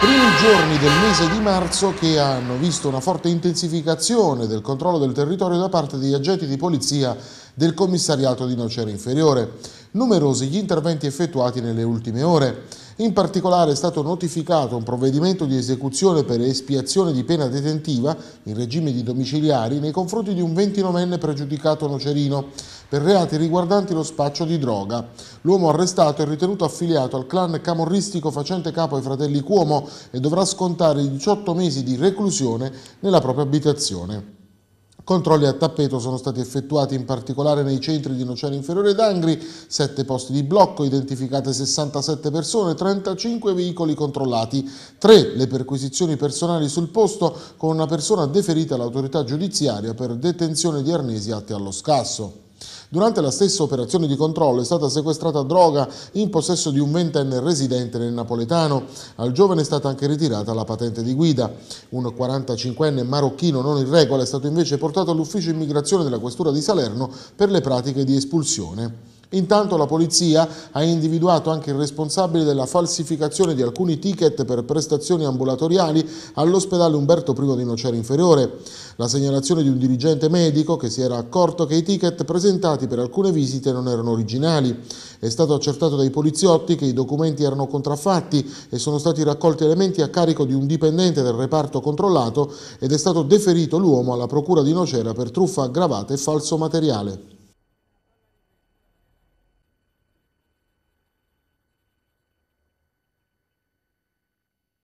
Primi giorni del mese di marzo che hanno visto una forte intensificazione del controllo del territorio da parte degli agenti di polizia del commissariato di Nocera Inferiore. Numerosi gli interventi effettuati nelle ultime ore. In particolare è stato notificato un provvedimento di esecuzione per espiazione di pena detentiva in regime di domiciliari nei confronti di un 29enne pregiudicato nocerino per reati riguardanti lo spaccio di droga. L'uomo arrestato è ritenuto affiliato al clan camorristico facente capo ai fratelli Cuomo e dovrà scontare 18 mesi di reclusione nella propria abitazione. Controlli a tappeto sono stati effettuati in particolare nei centri di Nocera Inferiore ed Angri, 7 posti di blocco, identificate 67 persone, 35 veicoli controllati, 3 le perquisizioni personali sul posto con una persona deferita all'autorità giudiziaria per detenzione di arnesi atti allo scasso. Durante la stessa operazione di controllo è stata sequestrata droga in possesso di un ventenne residente nel napoletano. Al giovane è stata anche ritirata la patente di guida. Un 45enne marocchino non in regola è stato invece portato all'ufficio immigrazione della questura di Salerno per le pratiche di espulsione. Intanto la polizia ha individuato anche il responsabile della falsificazione di alcuni ticket per prestazioni ambulatoriali all'ospedale Umberto I di Nocera Inferiore. La segnalazione di un dirigente medico che si era accorto che i ticket presentati per alcune visite non erano originali. È stato accertato dai poliziotti che i documenti erano contraffatti e sono stati raccolti elementi a carico di un dipendente del reparto controllato ed è stato deferito l'uomo alla procura di Nocera per truffa aggravata e falso materiale.